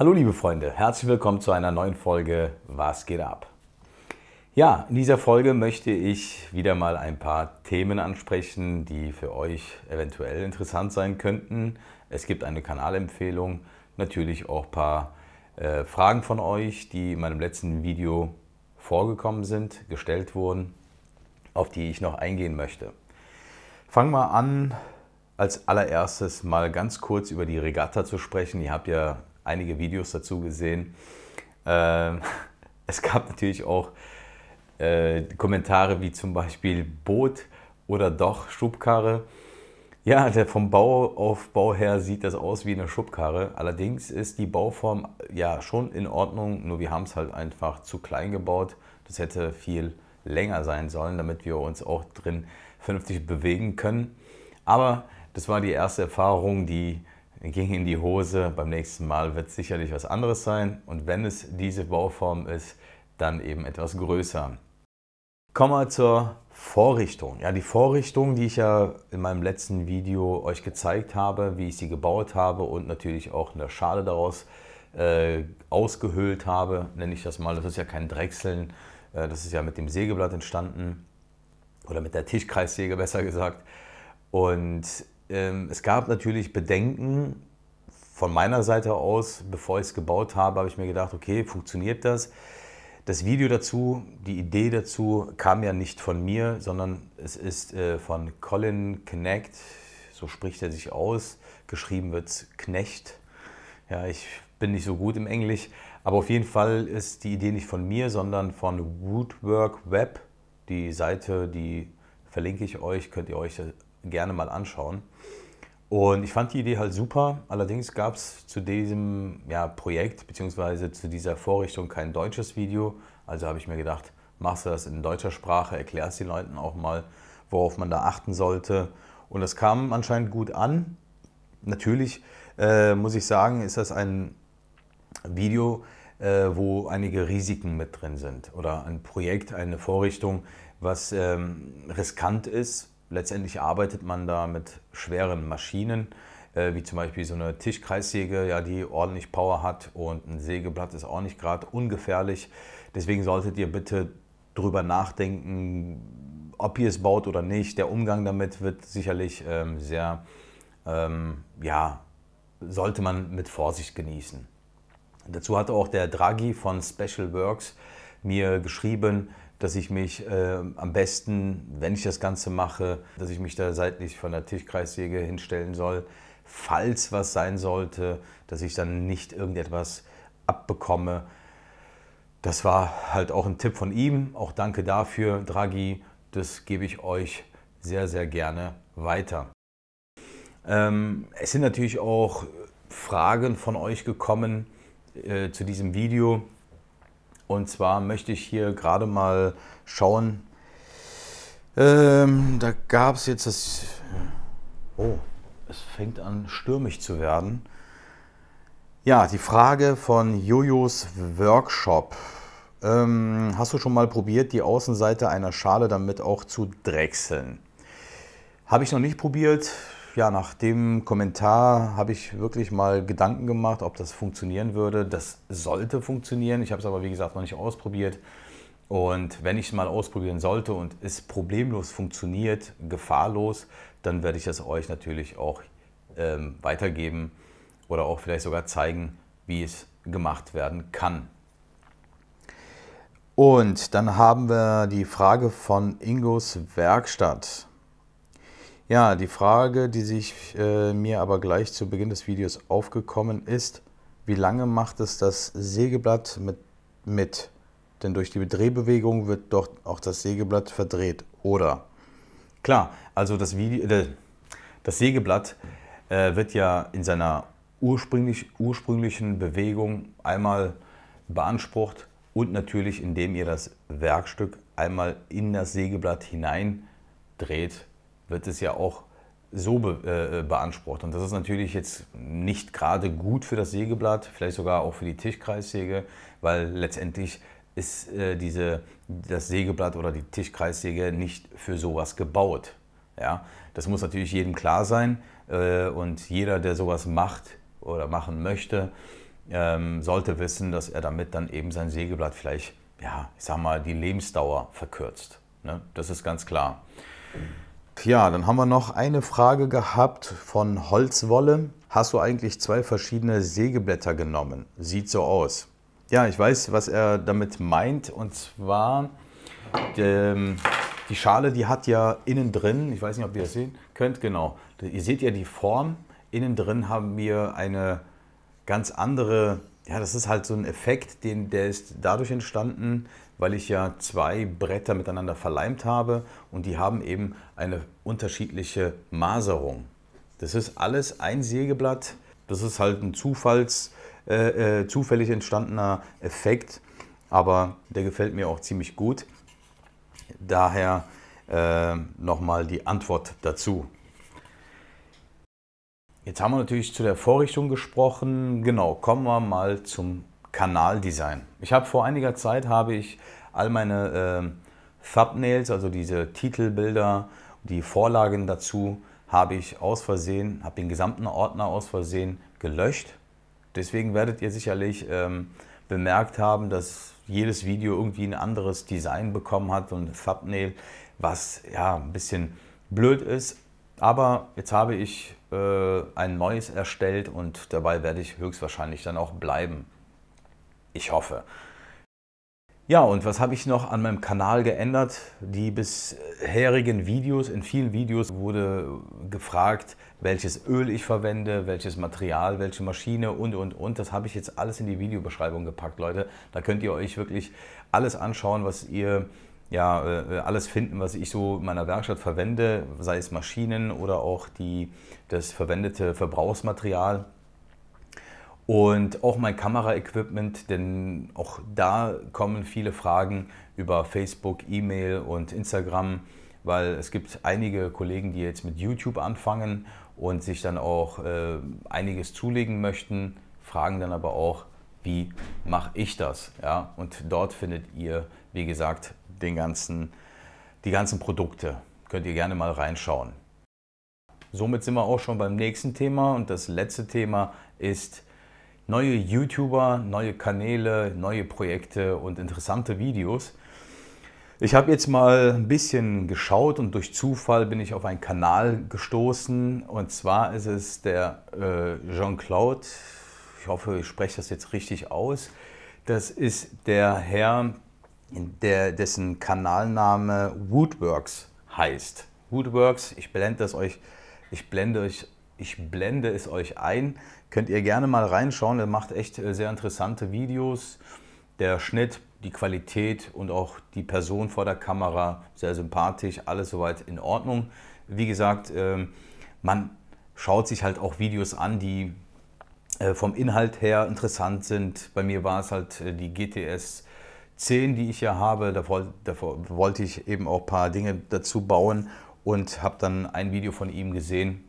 Hallo liebe Freunde, herzlich willkommen zu einer neuen Folge Was geht ab? Ja, in dieser Folge möchte ich wieder mal ein paar Themen ansprechen, die für euch eventuell interessant sein könnten. Es gibt eine Kanalempfehlung, natürlich auch ein paar äh, Fragen von euch, die in meinem letzten Video vorgekommen sind, gestellt wurden, auf die ich noch eingehen möchte. Fangen wir an, als allererstes mal ganz kurz über die Regatta zu sprechen. Ihr habt ja einige Videos dazu gesehen. Ähm, es gab natürlich auch äh, Kommentare wie zum Beispiel Boot oder doch Schubkarre. Ja, der vom Bauaufbau her sieht das aus wie eine Schubkarre. Allerdings ist die Bauform ja schon in Ordnung, nur wir haben es halt einfach zu klein gebaut. Das hätte viel länger sein sollen, damit wir uns auch drin vernünftig bewegen können. Aber das war die erste Erfahrung, die ging in die Hose. Beim nächsten Mal wird es sicherlich was anderes sein. Und wenn es diese Bauform ist, dann eben etwas größer. Kommen wir zur Vorrichtung. Ja, die Vorrichtung, die ich ja in meinem letzten Video euch gezeigt habe, wie ich sie gebaut habe und natürlich auch eine Schale daraus äh, ausgehöhlt habe, nenne ich das mal. Das ist ja kein Drechseln, äh, das ist ja mit dem Sägeblatt entstanden oder mit der Tischkreissäge besser gesagt. Und ähm, es gab natürlich Bedenken von meiner Seite aus, bevor ich es gebaut habe, habe ich mir gedacht, okay, funktioniert das? Das Video dazu, die Idee dazu kam ja nicht von mir, sondern es ist äh, von Colin Knecht, so spricht er sich aus, geschrieben wird Knecht. Ja, ich bin nicht so gut im Englisch, aber auf jeden Fall ist die Idee nicht von mir, sondern von Woodwork Web, die Seite, die verlinke ich euch, könnt ihr euch gerne mal anschauen. Und ich fand die Idee halt super. Allerdings gab es zu diesem ja, Projekt bzw. zu dieser Vorrichtung kein deutsches Video. Also habe ich mir gedacht, machst du das in deutscher Sprache, erklärst den Leuten auch mal, worauf man da achten sollte. Und das kam anscheinend gut an. Natürlich äh, muss ich sagen, ist das ein Video, äh, wo einige Risiken mit drin sind oder ein Projekt, eine Vorrichtung, was ähm, riskant ist, letztendlich arbeitet man da mit schweren Maschinen, äh, wie zum Beispiel so eine Tischkreissäge, ja, die ordentlich Power hat und ein Sägeblatt ist auch nicht gerade ungefährlich. Deswegen solltet ihr bitte drüber nachdenken, ob ihr es baut oder nicht. Der Umgang damit wird sicherlich ähm, sehr, ähm, ja, sollte man mit Vorsicht genießen. Dazu hatte auch der Draghi von Special Works mir geschrieben, dass ich mich äh, am besten, wenn ich das Ganze mache, dass ich mich da seitlich von der Tischkreissäge hinstellen soll. Falls was sein sollte, dass ich dann nicht irgendetwas abbekomme. Das war halt auch ein Tipp von ihm. Auch danke dafür, Draghi. Das gebe ich euch sehr, sehr gerne weiter. Ähm, es sind natürlich auch Fragen von euch gekommen äh, zu diesem Video. Und zwar möchte ich hier gerade mal schauen. Ähm, da gab es jetzt das. Oh, es fängt an stürmisch zu werden. Ja, die Frage von Jojos Workshop. Ähm, hast du schon mal probiert, die Außenseite einer Schale damit auch zu drechseln? Habe ich noch nicht probiert. Ja, nach dem Kommentar habe ich wirklich mal Gedanken gemacht, ob das funktionieren würde. Das sollte funktionieren. Ich habe es aber, wie gesagt, noch nicht ausprobiert. Und wenn ich es mal ausprobieren sollte und es problemlos funktioniert, gefahrlos, dann werde ich das euch natürlich auch ähm, weitergeben oder auch vielleicht sogar zeigen, wie es gemacht werden kann. Und dann haben wir die Frage von Ingos Werkstatt. Ja, die Frage, die sich äh, mir aber gleich zu Beginn des Videos aufgekommen ist, wie lange macht es das Sägeblatt mit? mit? Denn durch die Drehbewegung wird doch auch das Sägeblatt verdreht, oder? Klar, also das, Video, äh, das Sägeblatt äh, wird ja in seiner ursprünglich, ursprünglichen Bewegung einmal beansprucht und natürlich, indem ihr das Werkstück einmal in das Sägeblatt hinein dreht wird es ja auch so be äh, beansprucht. Und das ist natürlich jetzt nicht gerade gut für das Sägeblatt, vielleicht sogar auch für die Tischkreissäge, weil letztendlich ist äh, diese, das Sägeblatt oder die Tischkreissäge nicht für sowas gebaut. Ja? Das muss natürlich jedem klar sein äh, und jeder, der sowas macht oder machen möchte, ähm, sollte wissen, dass er damit dann eben sein Sägeblatt vielleicht, ja, ich sag mal, die Lebensdauer verkürzt. Ne? Das ist ganz klar. Mhm. Ja, dann haben wir noch eine Frage gehabt von Holzwolle. Hast du eigentlich zwei verschiedene Sägeblätter genommen? Sieht so aus. Ja, ich weiß, was er damit meint. Und zwar, die, ähm, die Schale, die hat ja innen drin, ich weiß nicht, ob ihr das sehen könnt, genau. Ihr seht ja die Form. Innen drin haben wir eine ganz andere, ja, das ist halt so ein Effekt, den, der ist dadurch entstanden, weil ich ja zwei Bretter miteinander verleimt habe und die haben eben eine unterschiedliche Maserung. Das ist alles ein Sägeblatt. Das ist halt ein Zufalls, äh, äh, zufällig entstandener Effekt, aber der gefällt mir auch ziemlich gut. Daher äh, nochmal die Antwort dazu. Jetzt haben wir natürlich zu der Vorrichtung gesprochen. Genau, kommen wir mal zum Kanaldesign. Ich habe vor einiger Zeit habe ich all meine äh, Thumbnails, also diese Titelbilder, die Vorlagen dazu, habe ich aus Versehen, habe den gesamten Ordner aus Versehen gelöscht. Deswegen werdet ihr sicherlich ähm, bemerkt haben, dass jedes Video irgendwie ein anderes Design bekommen hat und Thumbnail, was ja ein bisschen blöd ist. Aber jetzt habe ich äh, ein neues erstellt und dabei werde ich höchstwahrscheinlich dann auch bleiben. Ich hoffe. Ja, und was habe ich noch an meinem Kanal geändert? Die bisherigen Videos, in vielen Videos wurde gefragt, welches Öl ich verwende, welches Material, welche Maschine und, und, und. Das habe ich jetzt alles in die Videobeschreibung gepackt, Leute. Da könnt ihr euch wirklich alles anschauen, was ihr ja, äh, äh, alles finden, was ich so in meiner Werkstatt verwende, sei es Maschinen oder auch die, das verwendete Verbrauchsmaterial. Und auch mein Kameraequipment, denn auch da kommen viele Fragen über Facebook, E-Mail und Instagram, weil es gibt einige Kollegen, die jetzt mit YouTube anfangen und sich dann auch äh, einiges zulegen möchten, fragen dann aber auch, wie mache ich das? Ja? Und dort findet ihr, wie gesagt, den ganzen, die ganzen Produkte. Könnt ihr gerne mal reinschauen. Somit sind wir auch schon beim nächsten Thema und das letzte Thema ist neue YouTuber, neue Kanäle, neue Projekte und interessante Videos. Ich habe jetzt mal ein bisschen geschaut und durch Zufall bin ich auf einen Kanal gestoßen und zwar ist es der äh, Jean-Claude, ich hoffe, ich spreche das jetzt richtig aus. Das ist der Herr der, dessen Kanalname Woodworks heißt. Woodworks, ich blende es euch, ich blende euch, ich blende es euch ein. Könnt ihr gerne mal reinschauen, er macht echt äh, sehr interessante Videos. Der Schnitt, die Qualität und auch die Person vor der Kamera sehr sympathisch, alles soweit in Ordnung. Wie gesagt, ähm, man schaut sich halt auch Videos an, die äh, vom Inhalt her interessant sind. Bei mir war es halt äh, die GTS 10, die ich ja habe, da, da wollte ich eben auch ein paar Dinge dazu bauen und habe dann ein Video von ihm gesehen,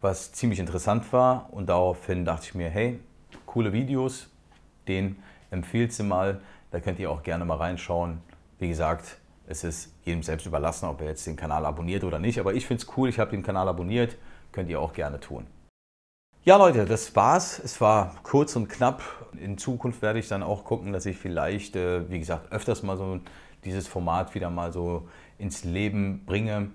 was ziemlich interessant war und daraufhin dachte ich mir, hey, coole Videos, den empfehlt sie mal, da könnt ihr auch gerne mal reinschauen. Wie gesagt, es ist jedem selbst überlassen, ob er jetzt den Kanal abonniert oder nicht, aber ich finde es cool, ich habe den Kanal abonniert, könnt ihr auch gerne tun. Ja, Leute, das war's. Es war kurz und knapp. In Zukunft werde ich dann auch gucken, dass ich vielleicht, äh, wie gesagt, öfters mal so dieses Format wieder mal so ins Leben bringe,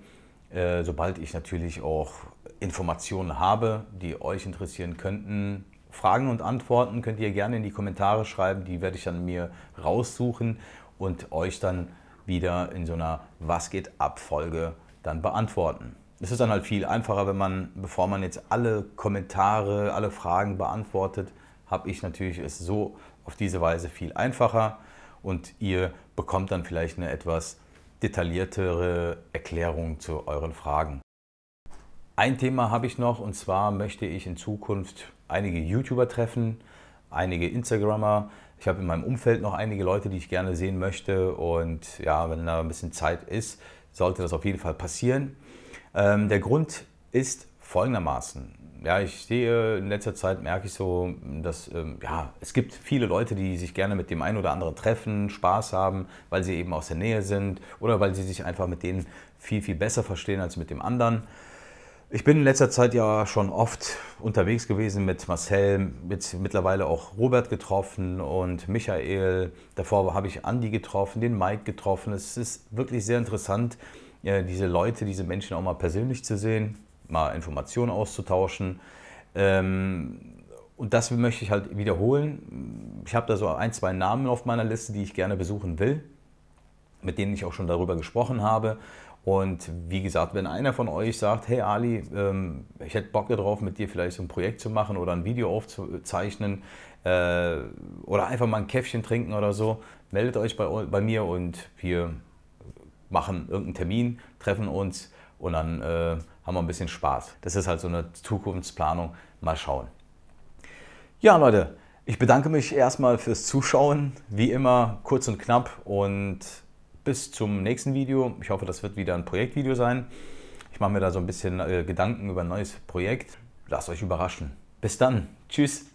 äh, sobald ich natürlich auch Informationen habe, die euch interessieren könnten. Fragen und Antworten könnt ihr gerne in die Kommentare schreiben, die werde ich dann mir raussuchen und euch dann wieder in so einer Was geht ab Folge dann beantworten es ist dann halt viel einfacher, wenn man, bevor man jetzt alle Kommentare, alle Fragen beantwortet, habe ich natürlich es so auf diese Weise viel einfacher und ihr bekommt dann vielleicht eine etwas detailliertere Erklärung zu euren Fragen. Ein Thema habe ich noch und zwar möchte ich in Zukunft einige YouTuber treffen, einige Instagrammer. Ich habe in meinem Umfeld noch einige Leute, die ich gerne sehen möchte und ja, wenn da ein bisschen Zeit ist, sollte das auf jeden Fall passieren. Ähm, der Grund ist folgendermaßen. Ja, ich sehe in letzter Zeit, merke ich so, dass ähm, ja, es gibt viele Leute, die sich gerne mit dem einen oder anderen treffen, Spaß haben, weil sie eben aus der Nähe sind oder weil sie sich einfach mit denen viel, viel besser verstehen als mit dem anderen. Ich bin in letzter Zeit ja schon oft unterwegs gewesen mit Marcel, mit mittlerweile auch Robert getroffen und Michael. Davor habe ich Andy getroffen, den Mike getroffen. Es ist wirklich sehr interessant, äh, diese Leute, diese Menschen auch mal persönlich zu sehen, mal Informationen auszutauschen. Ähm, und das möchte ich halt wiederholen. Ich habe da so ein, zwei Namen auf meiner Liste, die ich gerne besuchen will, mit denen ich auch schon darüber gesprochen habe. Und wie gesagt, wenn einer von euch sagt, hey Ali, ähm, ich hätte Bock darauf, mit dir vielleicht so ein Projekt zu machen oder ein Video aufzuzeichnen äh, oder einfach mal ein Käffchen trinken oder so, meldet euch bei, bei mir und wir machen irgendeinen Termin, treffen uns und dann äh, haben wir ein bisschen Spaß. Das ist halt so eine Zukunftsplanung. Mal schauen. Ja, Leute, ich bedanke mich erstmal fürs Zuschauen. Wie immer kurz und knapp und bis zum nächsten Video. Ich hoffe, das wird wieder ein Projektvideo sein. Ich mache mir da so ein bisschen äh, Gedanken über ein neues Projekt. Lasst euch überraschen. Bis dann. Tschüss.